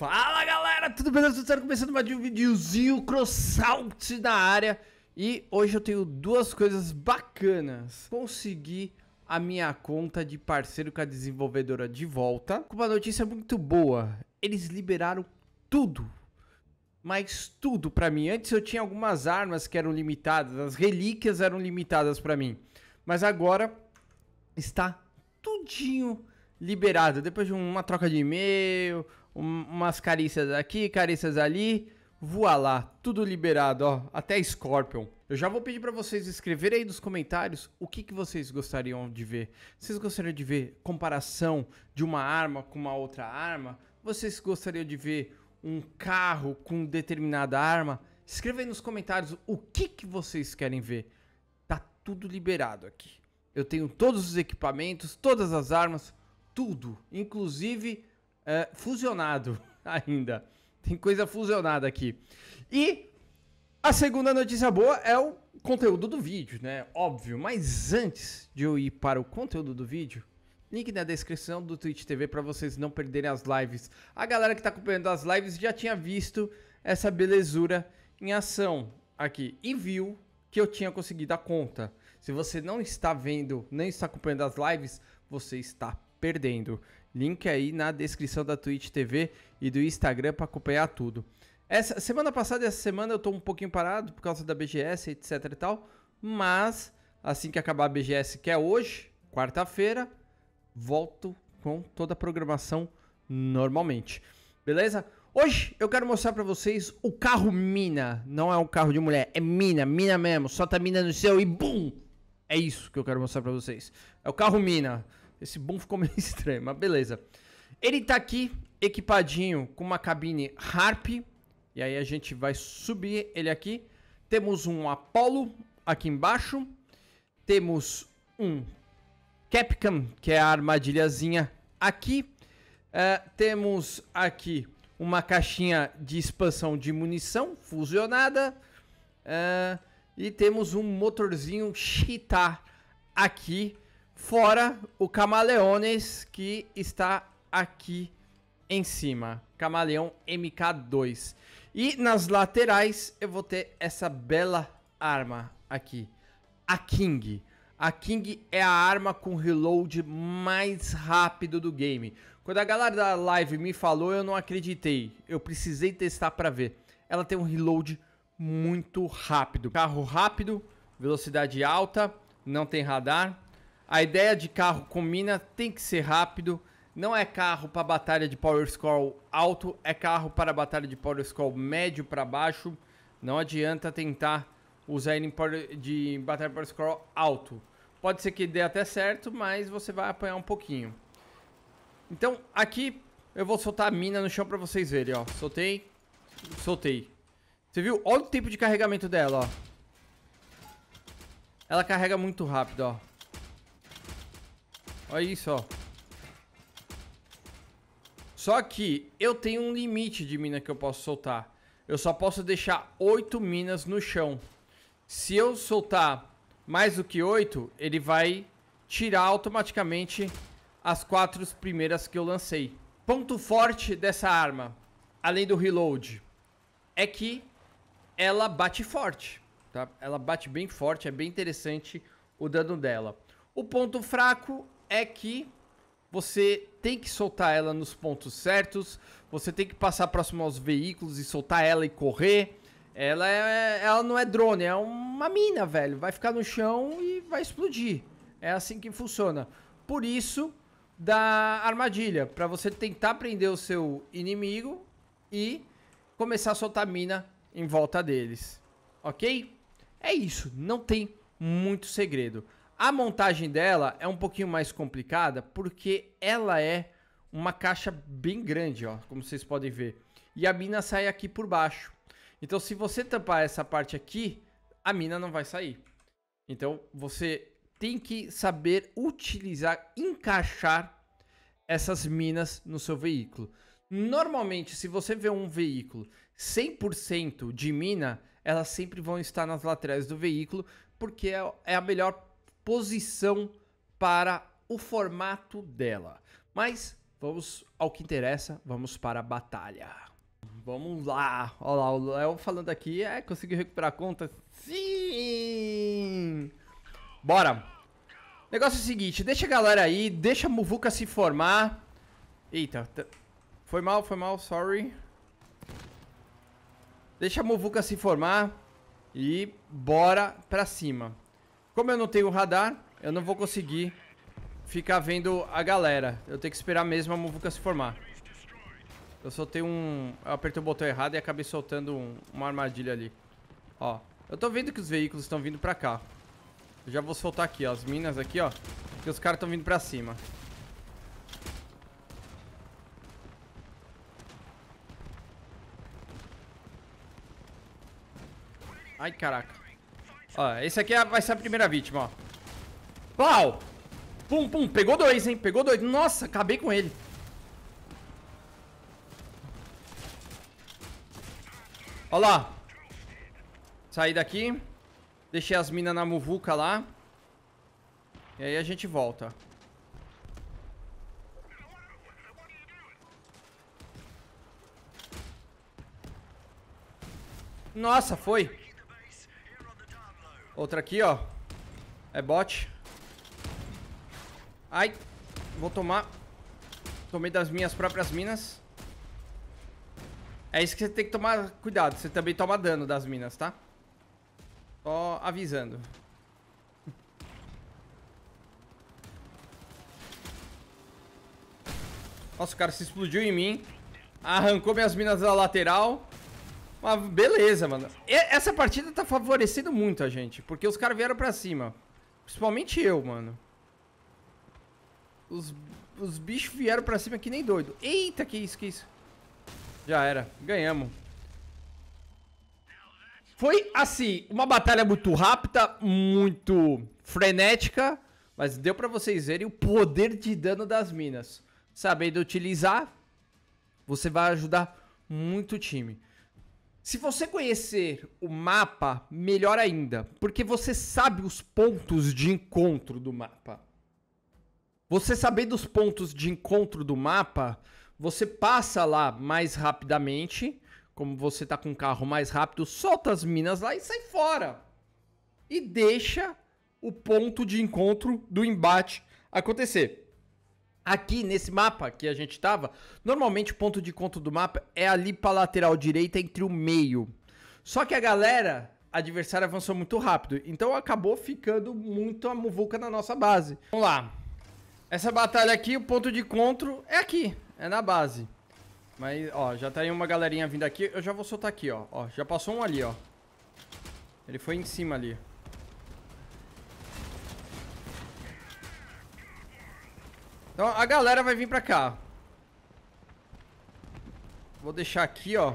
Fala galera, tudo bem? Tudo certo? Começando mais um videozinho crossout da área E hoje eu tenho duas coisas bacanas Consegui a minha conta de parceiro com a desenvolvedora de volta Com uma notícia muito boa Eles liberaram tudo mas tudo para mim. Antes eu tinha algumas armas que eram limitadas, as relíquias eram limitadas para mim. Mas agora está tudinho liberado. Depois de uma troca de e-mail, umas carícias aqui, carícias ali. Voa lá, tudo liberado, ó, até Scorpion. Eu já vou pedir para vocês escreverem aí nos comentários o que, que vocês gostariam de ver. Vocês gostariam de ver comparação de uma arma com uma outra arma? Vocês gostariam de ver um carro com determinada arma? Escreva aí nos comentários o que, que vocês querem ver. Tá tudo liberado aqui. Eu tenho todos os equipamentos, todas as armas, tudo. Inclusive é, fusionado ainda. Tem coisa fusionada aqui. E a segunda notícia boa é o conteúdo do vídeo, né? Óbvio. Mas antes de eu ir para o conteúdo do vídeo, link na descrição do Twitch TV para vocês não perderem as lives. A galera que está acompanhando as lives já tinha visto essa belezura em ação aqui e viu que eu tinha conseguido a conta. Se você não está vendo, nem está acompanhando as lives, você está perdendo. Link aí na descrição da Twitch TV e do Instagram para acompanhar tudo. Essa semana passada e essa semana eu tô um pouquinho parado por causa da BGS, etc e tal, mas assim que acabar a BGS, que é hoje, quarta-feira, volto com toda a programação normalmente. Beleza? Hoje eu quero mostrar para vocês o carro mina. Não é um carro de mulher, é mina, mina mesmo. Solta a mina no céu e bum! É isso que eu quero mostrar para vocês. É o carro mina. Esse boom ficou meio estranho, mas beleza. Ele tá aqui equipadinho com uma cabine Harp. E aí a gente vai subir ele aqui. Temos um Apollo aqui embaixo. Temos um Capcom, que é a armadilhazinha aqui. Uh, temos aqui uma caixinha de expansão de munição fusionada. Uh, e temos um motorzinho Cheetah aqui. Fora o Camaleones que está aqui em cima. Camaleão MK2. E nas laterais eu vou ter essa bela arma aqui. A King. A King é a arma com reload mais rápido do game. Quando a galera da live me falou, eu não acreditei. Eu precisei testar para ver. Ela tem um reload muito rápido. Carro rápido, velocidade alta, não tem radar a ideia de carro com mina tem que ser rápido. Não é carro para batalha de power score alto, é carro para batalha de power score médio para baixo. Não adianta tentar usar ele de batalha de power score alto. Pode ser que dê até certo, mas você vai apanhar um pouquinho. Então, aqui eu vou soltar a mina no chão pra vocês verem, ó. Soltei, soltei. Você viu? Olha o tempo de carregamento dela, ó. Ela carrega muito rápido, ó. Olha isso, ó. Só que eu tenho um limite de mina que eu posso soltar. Eu só posso deixar 8 minas no chão. Se eu soltar mais do que 8, ele vai tirar automaticamente as quatro primeiras que eu lancei. Ponto forte dessa arma, além do reload, é que ela bate forte. Tá? Ela bate bem forte, é bem interessante o dano dela. O ponto fraco é que você tem que soltar ela nos pontos certos, você tem que passar próximo aos veículos e soltar ela e correr. Ela, é, ela não é drone, é uma mina, velho. Vai ficar no chão e vai explodir. É assim que funciona. Por isso, da armadilha, para você tentar prender o seu inimigo e começar a soltar mina em volta deles. Ok? É isso, não tem muito segredo. A montagem dela é um pouquinho mais complicada porque ela é uma caixa bem grande, ó, como vocês podem ver. E a mina sai aqui por baixo. Então se você tampar essa parte aqui, a mina não vai sair. Então você tem que saber utilizar, encaixar essas minas no seu veículo. Normalmente, se você vê um veículo 100% de mina, elas sempre vão estar nas laterais do veículo, porque é, é a melhor posição para o formato dela. Mas vamos ao que interessa, vamos para a batalha. Vamos lá, olha lá, o Léo falando aqui, é, conseguiu recuperar a conta? Sim! Bora! Negócio é o seguinte, deixa a galera aí, deixa a Muvuca se formar. Eita, foi mal, foi mal, sorry. Deixa a Muvuca se formar e bora pra cima. Como eu não tenho radar, eu não vou conseguir ficar vendo a galera. Eu tenho que esperar mesmo a muvuca se formar. Eu soltei um... Eu apertei o botão errado e acabei soltando um... uma armadilha ali. Ó, eu tô vendo que os veículos estão vindo pra cá. Eu já vou soltar aqui, ó, as minas aqui, ó. Que os caras estão vindo pra cima. Ai, caraca. Ó, esse aqui é vai ser a primeira vítima, ó. Pau! Pum, pum. Pegou dois, hein? Pegou dois. Nossa, acabei com ele. Ó lá. Saí daqui. Deixei as minas na muvuca lá. E aí a gente volta. Nossa, foi. Outra aqui, ó. É bot. Ai. Vou tomar. Tomei das minhas próprias minas. É isso que você tem que tomar cuidado. Você também toma dano das minas, tá? Só avisando. Nossa, o cara se explodiu em mim. Arrancou minhas minas da lateral. Mas beleza, mano. E essa partida tá favorecendo muito a gente, porque os caras vieram pra cima. Principalmente eu, mano. Os, os bichos vieram pra cima que nem doido. Eita, que isso, que isso. Já era. Ganhamos. Foi, assim, uma batalha muito rápida, muito frenética, mas deu pra vocês verem o poder de dano das minas. Sabendo utilizar, você vai ajudar muito o time. Se você conhecer o mapa, melhor ainda, porque você sabe os pontos de encontro do mapa. Você sabendo os pontos de encontro do mapa, você passa lá mais rapidamente, como você tá com o carro mais rápido, solta as minas lá e sai fora. E deixa o ponto de encontro do embate acontecer. Aqui nesse mapa que a gente estava, normalmente o ponto de conta do mapa é ali para lateral direita entre o meio. Só que a galera adversária avançou muito rápido, então acabou ficando muito a muvuca na nossa base. Vamos lá. Essa batalha aqui, o ponto de encontro é aqui, é na base. Mas, ó, já tá aí uma galerinha vindo aqui. Eu já vou soltar aqui, ó. ó já passou um ali, ó. Ele foi em cima ali. Então a galera vai vir pra cá. Vou deixar aqui, ó.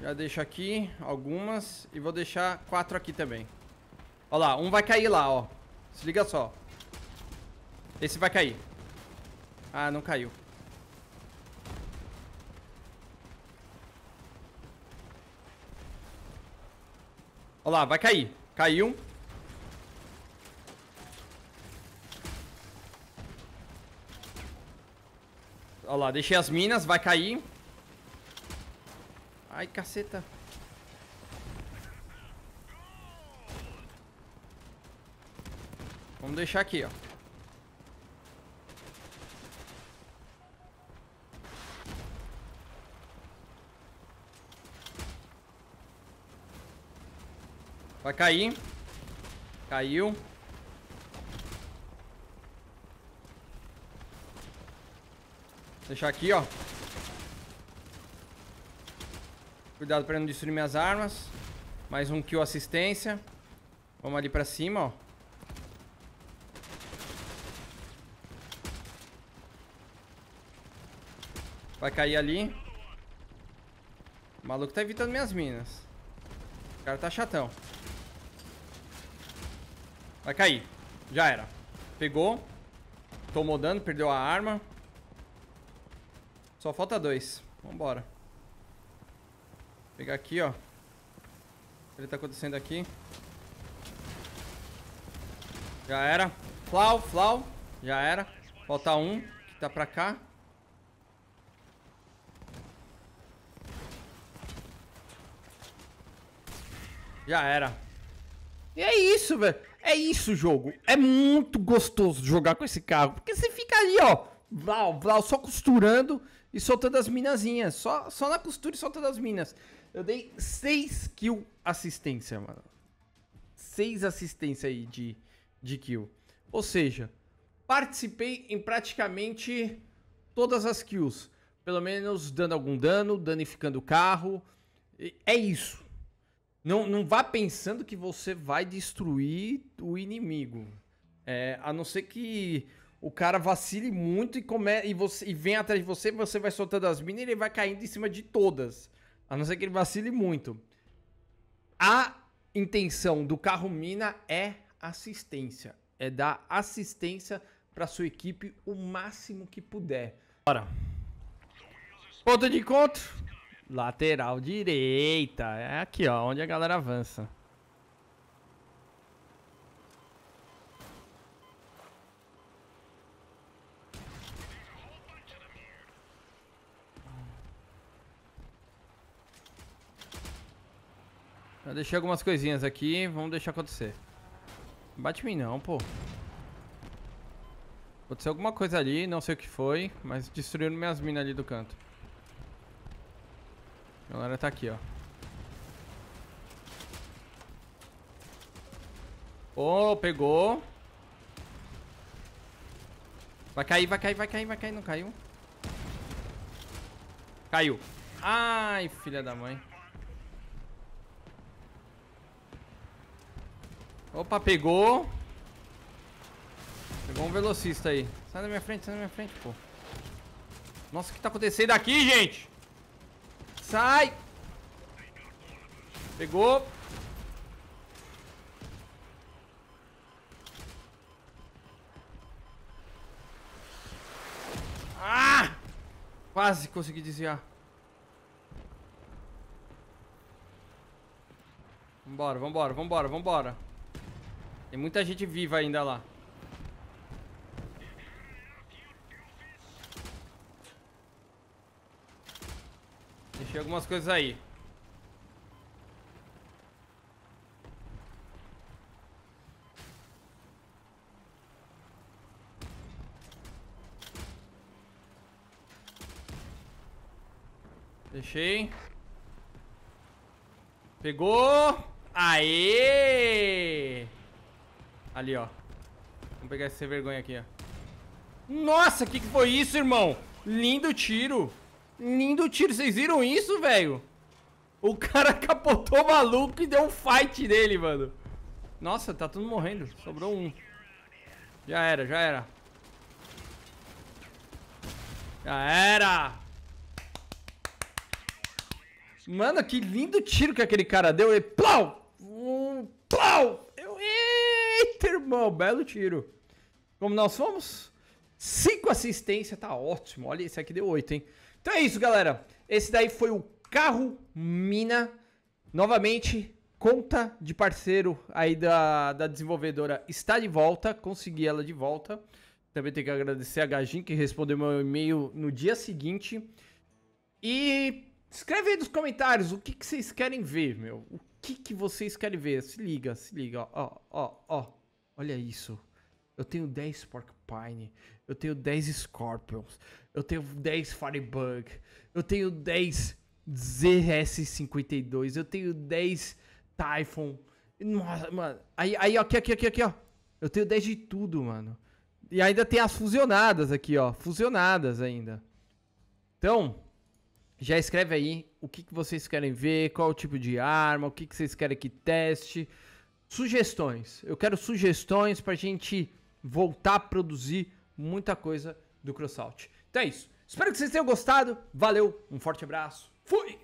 Já deixo aqui algumas e vou deixar quatro aqui também. Ó lá, um vai cair lá, ó. Se liga só. Esse vai cair. Ah, não caiu. Olha lá, vai cair. Caiu. Olha lá, deixei as minas, vai cair. Ai, caceta. Vamos deixar aqui, ó. Vai cair. Caiu. Deixar aqui, ó. Cuidado pra não destruir minhas armas. Mais um kill assistência. Vamos ali pra cima, ó. Vai cair ali. O maluco tá evitando minhas minas. O cara tá chatão. Vai cair. Já era. Pegou. Tomou dano, perdeu a arma. Só falta dois. Vambora. Vou pegar aqui, ó. Ele tá acontecendo aqui. Já era. Flau, flau. Já era. Falta um, que tá pra cá. Já era. E é isso, velho. É isso, jogo. É muito gostoso jogar com esse carro. Porque você fica ali, ó. Blau, blau, só costurando e soltando as minazinhas. Só, só na costura e soltando as minas. Eu dei 6 kill assistência, mano. 6 assistência aí de, de kill. Ou seja, participei em praticamente todas as kills. Pelo menos dando algum dano, danificando o carro. É isso. Não, não vá pensando que você vai destruir o inimigo. É, a não ser que o cara vacile muito e, come... e, você... e vem atrás de você, você vai soltando as minas e ele vai caindo em cima de todas. A não ser que ele vacile muito. A intenção do carro mina é assistência. É dar assistência para sua equipe o máximo que puder. Bora. Ponto de encontro. Lateral direita. É aqui, ó, onde a galera avança. Eu deixei algumas coisinhas aqui, vamos deixar acontecer. Não bate em mim não, pô. Aconteceu alguma coisa ali, não sei o que foi, mas destruíram minhas minas ali do canto. A galera tá aqui, ó. Oh, pegou. Vai cair, vai cair, vai cair, vai cair. Não caiu. Caiu. Ai, filha da mãe. Opa, pegou. Pegou um velocista aí. Sai da minha frente, sai da minha frente, pô. Nossa, o que tá acontecendo aqui, gente? Sai! Pegou. Ah! Quase consegui desviar. Vambora, vambora, vambora, vambora. Tem muita gente viva ainda lá. Deixei algumas coisas aí. Deixei. Pegou. Aê! Ali, ó. Vamos pegar esse sem vergonha aqui, ó. Nossa, o que, que foi isso, irmão? Lindo tiro. Lindo tiro. Vocês viram isso, velho? O cara capotou o maluco e deu um fight nele, mano. Nossa, tá tudo morrendo. Sobrou um. Já era, já era. Já era! Mano, que lindo tiro que aquele cara deu. E Plau! Um... Plau! Irmão, belo tiro. Como nós fomos? Cinco assistências tá ótimo. Olha, esse aqui deu oito, hein? Então é isso, galera. Esse daí foi o carro mina. Novamente, conta de parceiro aí da, da desenvolvedora está de volta. Consegui ela de volta. Também tenho que agradecer a Gajin que respondeu meu e-mail no dia seguinte. E escreve aí nos comentários o que, que vocês querem ver, meu. O que, que vocês querem ver? Se liga, se liga, ó, ó, ó. ó. Olha isso. Eu tenho 10 Porcupine. Eu tenho 10 Scorpions. Eu tenho 10 Firebug. Eu tenho 10 ZS-52. Eu tenho 10 Typhon. Nossa, mano. Aí, aí, ó, aqui, aqui, aqui, aqui, ó. Eu tenho 10 de tudo, mano. E ainda tem as fusionadas aqui, ó. Fusionadas ainda. Então, já escreve aí o que, que vocês querem ver, qual o tipo de arma, o que, que vocês querem que teste. Sugestões. Eu quero sugestões para a gente voltar a produzir muita coisa do Crossout. Então é isso. Espero que vocês tenham gostado. Valeu, um forte abraço. Fui!